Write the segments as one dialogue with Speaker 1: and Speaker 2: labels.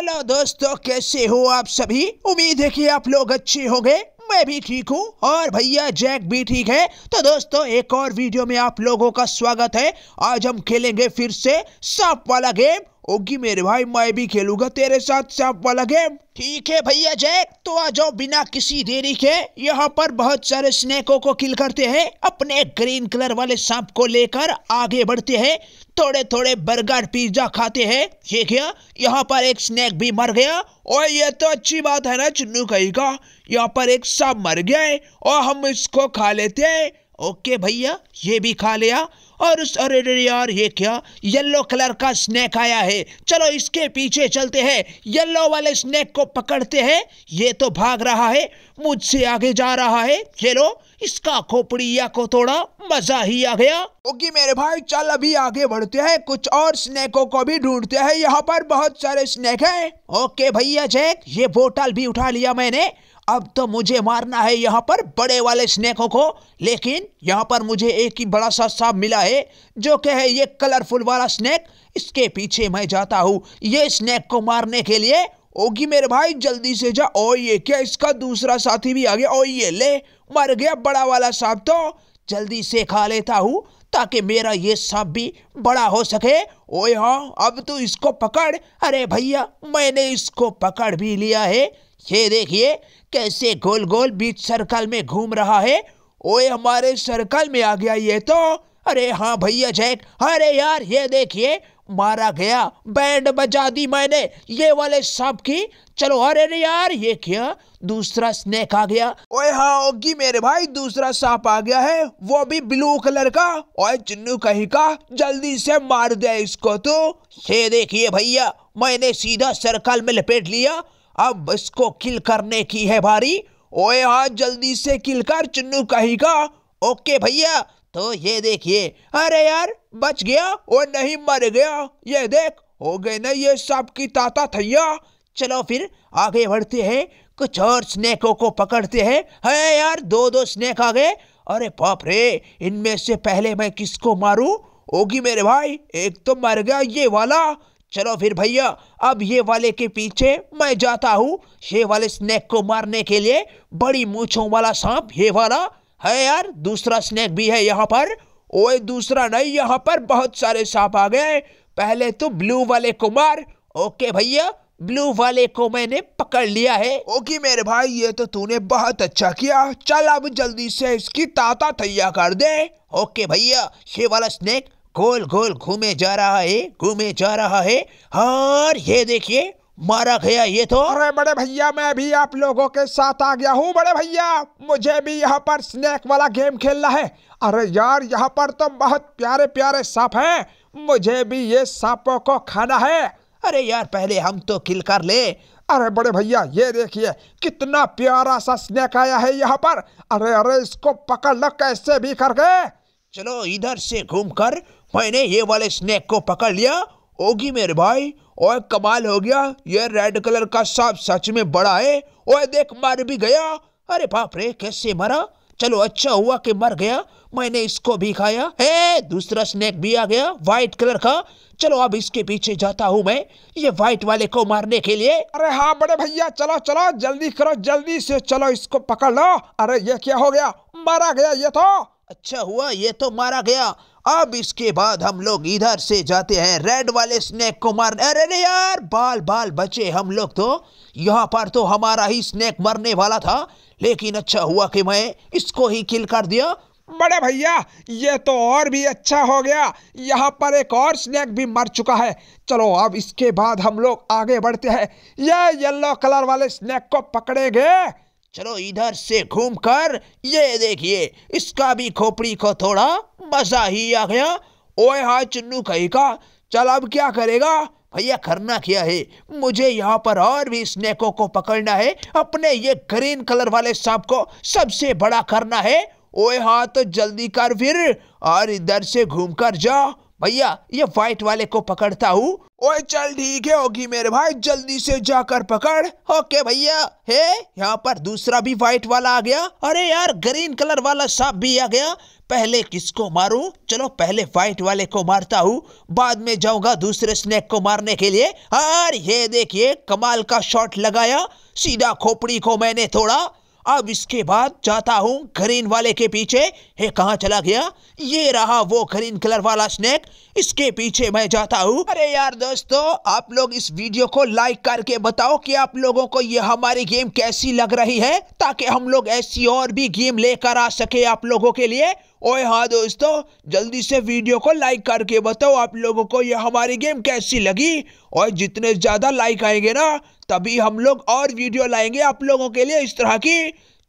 Speaker 1: hello दोस्तों कैसे हो आप सभी उम्मीद है कि आप लोग अच्छे होंगे मैं भी ठीक हूँ और भैया जैक भी ठीक है तो दोस्तों एक और वीडियो में आप लोगों का स्वागत है आज हम खेलेंगे फिर से सांप वाला गेम ओगी मेरे भाई मैं भी खेलूंगा तेरे साथ सांप वाला गेम ठीक है भैया जैक तो आ जाओ बिना किसी देरी के यहाँ पर बहुत सारे स्नेको को किल करते हैं अपने ग्रीन कलर वाले सांप को लेकर आगे बढ़ते हैं थोड़े थोड़े बर्गर पिज्जा खाते हैं ये क्या यहाँ पर एक स्नेक भी मर गया और ये तो अच्छी बात है ना चुन्नू का यहाँ पर एक सांप मर गया है और हम इसको खा लेते हैं ओके भैया ये भी खा लिया और उस अरे अरे यार ये क्या येलो कलर का स्नैक आया है चलो इसके पीछे चलते हैं येलो वाले स्नैक को पकड़ते हैं ये तो भाग रहा है मुझसे आगे जा रहा है चलो इसका खोपड़िया को थोड़ा मजा ही आ गया ओके मेरे भाई चल अभी आगे बढ़ते हैं कुछ और स्नैको को भी ढूंढते हैं यहाँ पर बहुत सारे स्नैक हैं ओके भैया जैक ये बोटल भी उठा लिया मैंने अब तो मुझे मारना है यहाँ पर बड़े वाले स्नेकों को लेकिन यहाँ पर मुझे एक ही बड़ा सा सांप मिला है जो कि है ये कलरफुल वाला स्नेक इसके पीछे मैं जाता हूँ ये स्नेक को मारने के लिए ओगी मेरे भाई जल्दी से जा ओ ये क्या इसका दूसरा साथी भी आ गया ओ ये ले मर गया बड़ा वाला सांप तो जल्दी से खा लेता हूँ ताकि मेरा ये सांप भी बड़ा हो सके ओए हाँ अब तो इसको पकड़ अरे भैया मैंने इसको पकड़ भी लिया है ये देखिए कैसे गोल गोल बीच सर्कल में घूम रहा है ओए हमारे सर्कल में आ गया ये तो अरे हाँ भैया जैक अरे यार ये देखिए मारा गया बैंड बजा दी मैंने ये वाले सब की चलो अरे रे यार ये क्या दूसरा स्नेक आ गया ओए हाँ ओगी मेरे भाई दूसरा सांप आ गया है वो भी ब्लू कलर का ओए चुन्नू कहीं का जल्दी से मार दे इसको तो ये देखिए भैया मैंने सीधा सर्कल में लपेट लिया अब इसको किल करने की है भारी ओए हाँ जल्दी से किल कर चुन्नू कहेगा ओके भैया तो ये देखिए अरे यार बच गया और नहीं मर गया ये देख हो गए ना ये सब की ताता थैया चलो फिर आगे बढ़ते हैं कुछ और स्नेकों को पकड़ते हैं है यार दो दो स्नेक आ गए अरे बाप रे इनमें से पहले मैं किसको मारूं होगी मेरे भाई एक तो मर गया ये वाला चलो फिर भैया अब ये वाले के पीछे मैं जाता हूँ ये वाले स्नैक को मारने के लिए बड़ी मूछों वाला सांप ये वाला है यार दूसरा स्नैक भी है यहाँ पर ओए दूसरा नहीं यहाँ पर बहुत सारे सांप आ गए पहले तो ब्लू वाले को मार ओके भैया ब्लू वाले को मैंने पकड़ लिया है ओके मेरे भाई ये तो तूने बहुत अच्छा किया चल अब जल्दी से इसकी ताता तैयार कर दे ओके भैया ये वाला स्नेक गोल गोल घूमे जा रहा है घूमे जा रहा है और ये देखिए मारा गया ये तो अरे बड़े भैया मैं भी आप लोगों के साथ आ गया हूँ बड़े भैया मुझे भी यहाँ पर स्नैक वाला गेम खेलना है अरे यार यहाँ पर तो बहुत प्यारे प्यारे सांप हैं मुझे भी ये सांपों को खाना है अरे यार पहले हम तो किल कर ले अरे बड़े भैया ये देखिए कितना प्यारा सा स्नैक आया है यहाँ पर अरे अरे इसको पकड़ लो कैसे भी करके चलो इधर से घूमकर मैंने ये वाले स्नेक को पकड़ लिया होगी मेरे भाई ओए कमाल हो गया ये रेड कलर का सांप सच में बड़ा है ओए देख मर भी गया अरे बाप रे कैसे मरा चलो अच्छा हुआ कि मर गया मैंने इसको भी खाया है दूसरा स्नेक भी आ गया वाइट कलर का चलो अब इसके पीछे जाता हूँ मैं ये व्हाइट वाले को मारने के लिए अरे हाँ बड़े भैया चलो चलो जल्दी करो जल्दी से चलो इसको पकड़ लो अरे ये क्या हो गया मारा गया ये तो अच्छा हुआ ये तो मारा गया अब इसके बाद हम लोग इधर से जाते हैं रेड वाले स्नेक को मारने अरे अरे यार बाल बाल बचे हम लोग तो यहाँ पर तो हमारा ही स्नेक मरने वाला था लेकिन अच्छा हुआ कि मैं इसको ही किल कर दिया बड़े भैया ये तो और भी अच्छा हो गया यहाँ पर एक और स्नेक भी मर चुका है चलो अब इसके बाद हम लोग आगे बढ़ते हैं ये येलो कलर वाले स्नेक को पकड़ेंगे चलो इधर से घूमकर ये देखिए इसका भी खोपड़ी को थोड़ा मजा ही आ गया ओए हाँ चुन्नू का चल अब क्या करेगा भैया करना क्या है मुझे यहाँ पर और भी स्नेकों को पकड़ना है अपने ये ग्रीन कलर वाले सांप को सबसे बड़ा करना है ओए हाँ तो जल्दी कर फिर और इधर से घूम कर जा भैया ये व्हाइट वाले को पकड़ता हूँ ओए चल ठीक है होगी मेरे भाई जल्दी से जाकर पकड़ ओके भैया हे यहाँ पर दूसरा भी व्हाइट वाला आ गया अरे यार ग्रीन कलर वाला सांप भी आ गया पहले किसको मारूं चलो पहले व्हाइट वाले को मारता हूँ बाद में जाऊंगा दूसरे स्नेक को मारने के लिए और ये देखिए कमाल का शॉट लगाया सीधा खोपड़ी को मैंने थोड़ा अब इसके बाद जाता हूँ ग्रीन वाले के पीछे हे कहाँ चला गया ये रहा वो ग्रीन कलर वाला स्नेक इसके पीछे मैं जाता हूँ अरे यार दोस्तों आप लोग इस वीडियो को लाइक करके बताओ कि आप लोगों को ये हमारी गेम कैसी लग रही है ताकि हम लोग ऐसी और भी गेम लेकर आ सके आप लोगों के लिए ओए हाँ दोस्तों जल्दी से वीडियो को लाइक करके बताओ आप लोगों को ये हमारी गेम कैसी लगी और जितने ज़्यादा लाइक आएंगे ना तभी हम लोग और वीडियो लाएंगे आप लोगों के लिए इस तरह की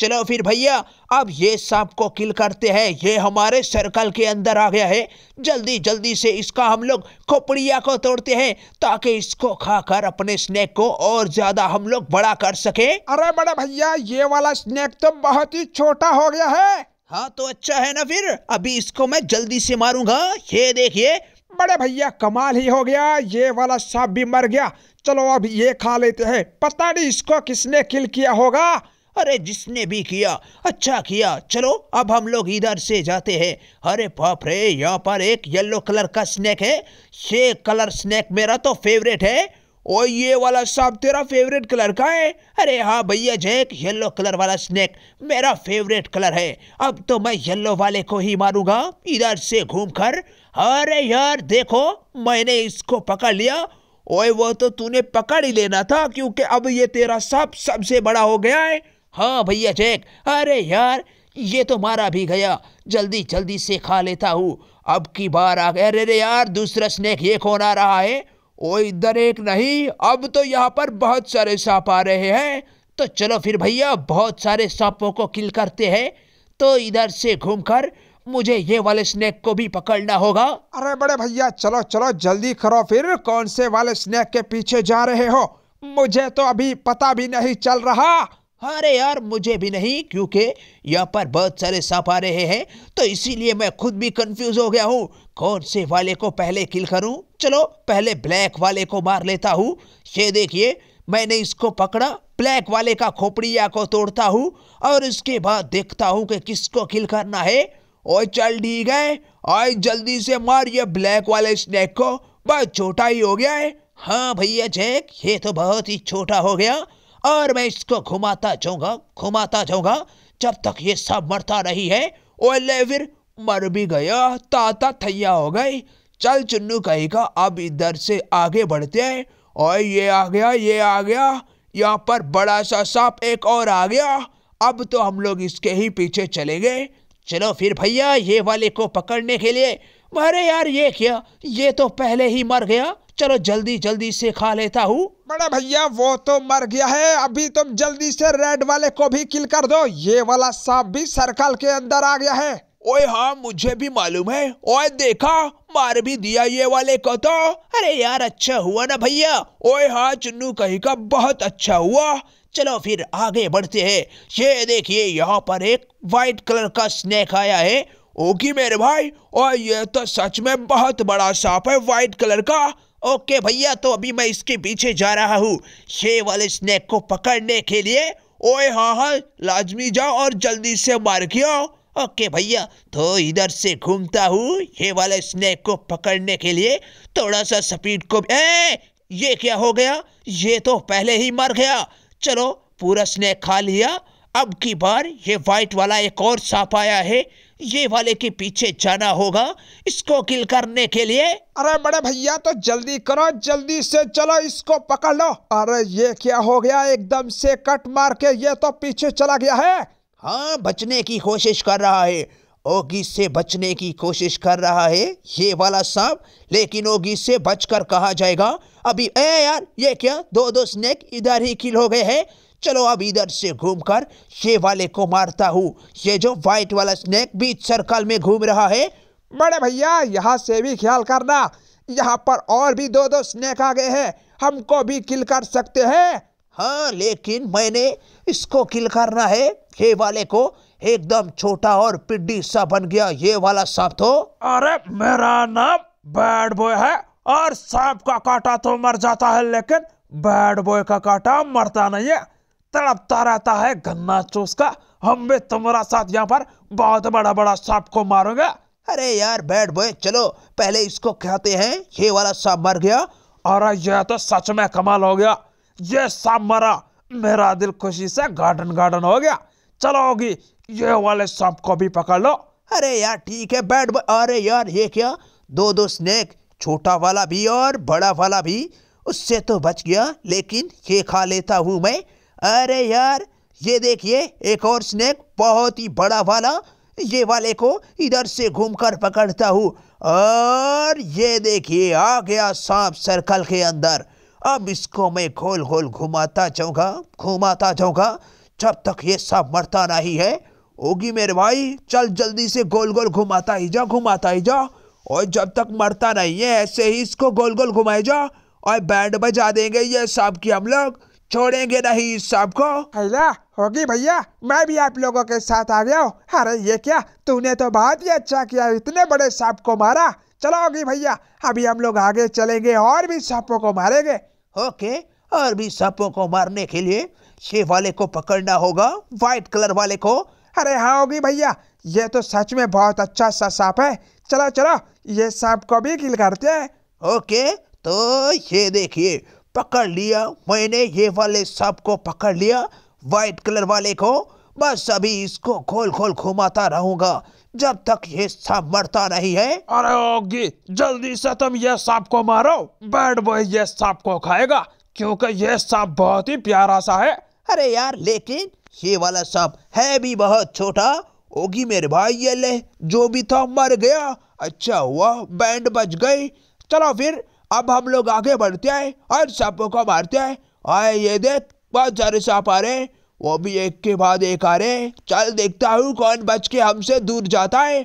Speaker 1: चलो फिर भैया अब ये सांप को किल करते हैं ये हमारे सर्कल के अंदर आ गया है जल्दी जल्दी से इसका हम लोग खोपड़िया को तोड़ते हैं ताकि इसको खाकर अपने स्नैक को और ज्यादा हम लोग बड़ा कर सके अरे बड़ा भैया ये वाला स्नैक तो बहुत ही छोटा हो गया है हाँ तो अच्छा है ना फिर अभी इसको मैं जल्दी से मारूंगा ये देखिए बड़े भैया कमाल ही हो गया ये वाला सांप भी मर गया चलो अब ये खा लेते हैं पता नहीं इसको किसने किल किया होगा अरे जिसने भी किया अच्छा किया चलो अब हम लोग इधर से जाते हैं अरे बाप रे यहाँ पर एक येलो कलर का स्नैक है ये कलर स्नैक मेरा तो फेवरेट है ओ ये वाला सांप तेरा फेवरेट कलर का है अरे हाँ भैया जैक येलो कलर वाला स्नैक मेरा फेवरेट कलर है अब तो मैं येलो वाले को ही मारूंगा इधर से घूम कर अरे यार देखो मैंने इसको पकड़ लिया ओए वो तो तूने पकड़ ही लेना था क्योंकि अब ये तेरा सांप सबसे बड़ा हो गया है हाँ भैया जैक अरे यार ये तो मारा भी गया जल्दी जल्दी से खा लेता हूँ अब की बार आ गया अरे अरे यार दूसरा स्नैक ये कौन आ रहा है ओ इधर एक नहीं अब तो यहाँ पर बहुत सारे सांप आ रहे हैं तो चलो फिर भैया बहुत सारे सांपों को किल करते हैं तो इधर से घूमकर मुझे ये वाले स्नैक को भी पकड़ना होगा अरे बड़े भैया चलो चलो जल्दी करो फिर कौन से वाले स्नैक के पीछे जा रहे हो मुझे तो अभी पता भी नहीं चल रहा अरे यार मुझे भी नहीं क्योंकि यहाँ पर बहुत सारे सांप आ रहे हैं तो इसीलिए मैं खुद भी कंफ्यूज हो गया हूँ कौन से वाले को पहले किल करूँ चलो पहले ब्लैक वाले को मार लेता हूँ ये देखिए मैंने इसको पकड़ा ब्लैक वाले का खोपड़िया को तोड़ता हूँ और इसके बाद देखता हूँ कि किसको किल करना है ओए चल डी गए आए जल्दी से मार ये ब्लैक वाले स्नैक को बहुत छोटा ही हो गया है हाँ भैया जैक ये तो बहुत ही छोटा हो गया और मैं इसको घुमाता जाऊंगा घुमाता जाऊंगा जब तक ये सब मरता नहीं है ओले फिर मर भी गया ताता थैया हो गई चल चुन्नू कहेगा अब इधर से आगे बढ़ते हैं और ये आ गया ये आ गया यहाँ पर बड़ा सा सांप एक और आ गया अब तो हम लोग इसके ही पीछे चले गए चलो फिर भैया ये वाले को पकड़ने के लिए अरे यार ये क्या ये तो पहले ही मर गया चलो जल्दी जल्दी से खा लेता हूँ बड़े भैया वो तो मर गया है अभी तुम जल्दी से रेड वाले को भी किल कर दो ये वाला सांप भी सर्कल के अंदर आ गया है ओए हाँ मुझे भी मालूम है ओए देखा मार भी दिया ये वाले को तो अरे यार अच्छा हुआ ना भैया ओए हाँ चुन्नू कहीं का बहुत अच्छा हुआ चलो फिर आगे बढ़ते हैं ये देखिए यहाँ पर एक वाइट कलर का स्नेक आया है ओके मेरे भाई और ये तो सच में बहुत बड़ा सांप है वाइट कलर का ओके भैया तो अभी मैं इसके पीछे जा रहा हूँ ये वाले स्नेक को पकड़ने के लिए ओए हाँ हाँ लाजमी जाओ और जल्दी से मार के आओ ओके भैया तो इधर से घूमता हूँ ये वाले स्नेक को पकड़ने के लिए थोड़ा सा स्पीड को ए ये क्या हो गया ये तो पहले ही मर गया चलो पूरा स्नेक खा लिया अब की बार ये वाइट वाला एक और सांप आया है ये वाले के पीछे जाना होगा इसको किल करने के लिए अरे बड़े भैया तो जल्दी करो जल्दी से चलो इसको पकड़ लो अरे ये क्या हो गया एकदम से कट मार के ये तो पीछे चला गया है हाँ बचने की कोशिश कर रहा है ओगी से बचने की कोशिश कर रहा है ये वाला सांप लेकिन ओगी से बचकर कहा जाएगा अभी ए यार ये क्या दो दो स्नेक इधर ही किल हो गए हैं चलो अब इधर से घूमकर ये वाले को मारता हूँ ये जो वाइट वाला स्नेक बीच सर्कल में घूम रहा है बड़े भैया यहाँ से भी ख्याल करना यहाँ पर और भी दो दो स्नेक आ गए हैं हमको भी किल कर सकते हैं हाँ लेकिन मैंने इसको किल करना है ये वाले को एकदम छोटा और पिड्डी सा बन गया ये वाला सांप तो अरे मेरा नाम बैड बॉय है और सांप का काटा तो मर जाता है लेकिन बैड बॉय का काटा मरता नहीं है तड़पता रहता है गन्ना चूस का हम भी तुम्हारा साथ यहाँ पर बहुत बड़ा बड़ा सांप को मारूंगा अरे यार बैठ बोए चलो पहले इसको कहते हैं ये वाला सांप मर गया और यह तो सच में कमाल हो गया ये सांप मरा मेरा दिल खुशी से गार्डन गार्डन हो गया चलो होगी ये वाले सांप को भी पकड़ लो अरे यार ठीक है बैठ बॉय अरे यार ये क्या दो दो स्नेक छोटा वाला भी और बड़ा वाला भी उससे तो बच गया लेकिन ये खा लेता हूँ मैं अरे यार ये देखिए एक और स्नेक बहुत ही बड़ा वाला ये वाले को इधर से घूमकर पकड़ता हूँ और ये देखिए आ गया सांप सर्कल के अंदर अब इसको मैं गोल गोल घुमाता जाऊँगा घुमाता जाऊँगा जब तक ये सांप मरता नहीं है होगी मेरे भाई चल जल्दी से गोल गोल घुमाता ही जा घुमाता ही जा और जब तक मरता नहीं है ऐसे ही इसको गोल गोल घुमाए जा और बैंड बजा देंगे ये सांप की हम लोग छोड़ेंगे नहीं सबको अल्लाह होगी भैया मैं भी आप लोगों के साथ आ गया हूँ अरे ये क्या तूने तो बहुत ही अच्छा किया इतने बड़े सांप को मारा चलो होगी भैया अभी हम लोग आगे चलेंगे और भी सांपों को मारेंगे ओके और भी सांपों को मारने के लिए ये वाले को पकड़ना होगा व्हाइट कलर वाले को अरे हाँ होगी भैया ये तो सच में बहुत अच्छा सा सांप है चलो चलो ये सांप को भी किल करते हैं ओके तो ये देखिए पकड़ लिया मैंने ये वाले सांप को पकड़ लिया वाइट कलर वाले को बस अभी इसको खोल खोल घुमाता रहूंगा जब तक ये सांप मरता नहीं है अरे ओगी जल्दी से तुम ये सांप को मारो बैड बॉय ये सांप को खाएगा क्योंकि ये सांप बहुत ही प्यारा सा है अरे यार लेकिन ये वाला सांप है भी बहुत छोटा ओगी मेरे भाई ये ले जो भी था मर गया अच्छा हुआ बैंड बज गई चलो फिर अब हम लोग आगे बढ़ते हैं और सांपों को मारते हैं आए ये देख बहुत सारे सांप आ रहे हैं वो भी एक के बाद एक आ रहे हैं चल देखता हूँ कौन बच के हमसे दूर जाता है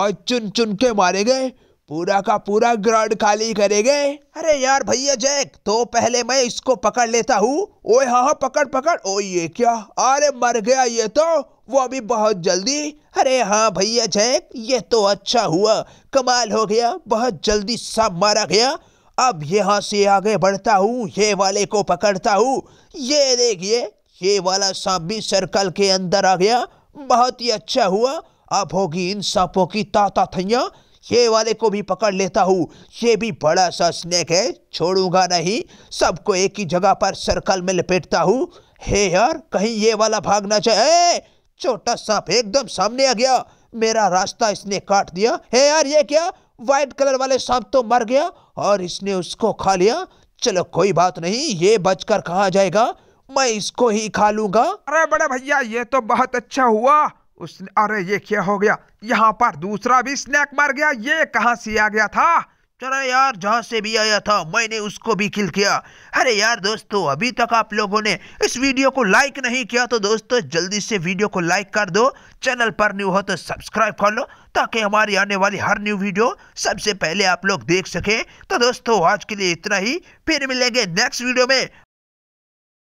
Speaker 1: और चुन चुन के मारे गए पूरा का पूरा ग्राउंड खाली करेंगे अरे यार भैया जैक तो पहले मैं इसको पकड़ लेता हूँ ओए हाँ हाँ पकड़ पकड़ ओ ये क्या अरे मर गया ये तो वो अभी बहुत जल्दी अरे हाँ भैया जैक ये तो अच्छा हुआ कमाल हो गया बहुत जल्दी सब मारा गया अब यहाँ से आगे बढ़ता हूँ ये वाले को पकड़ता हूँ ये देखिए ये वाला सांप भी सर्कल के अंदर आ गया बहुत ही अच्छा हुआ अब होगी इन सांपों की ताता थैया ये वाले को भी पकड़ लेता हूँ ये भी बड़ा सा स्नेक है छोड़ूंगा नहीं सबको एक ही जगह पर सर्कल में लपेटता हूँ हे यार कहीं ये वाला भाग ना जाए छोटा सांप एकदम सामने आ गया मेरा रास्ता इसने काट दिया हे यार ये क्या व्हाइट कलर वाले सांप तो मर गया और इसने उसको खा लिया चलो कोई बात नहीं ये बचकर कहा जाएगा मैं इसको ही खा लूंगा अरे बड़े भैया ये तो बहुत अच्छा हुआ उसने अरे ये क्या हो गया यहाँ पर दूसरा भी स्नैक मर गया ये कहाँ से आ गया था चलो यार जहाँ से भी आया था मैंने उसको भी किल किया अरे यार दोस्तों अभी तक आप लोगों ने इस वीडियो को लाइक नहीं किया तो दोस्तों जल्दी से वीडियो को लाइक कर दो चैनल पर न्यू हो तो सब्सक्राइब कर लो ताकि हमारी आने वाली हर न्यू वीडियो सबसे पहले आप लोग देख सकें तो दोस्तों आज के लिए इतना ही फिर मिलेंगे नेक्स्ट वीडियो में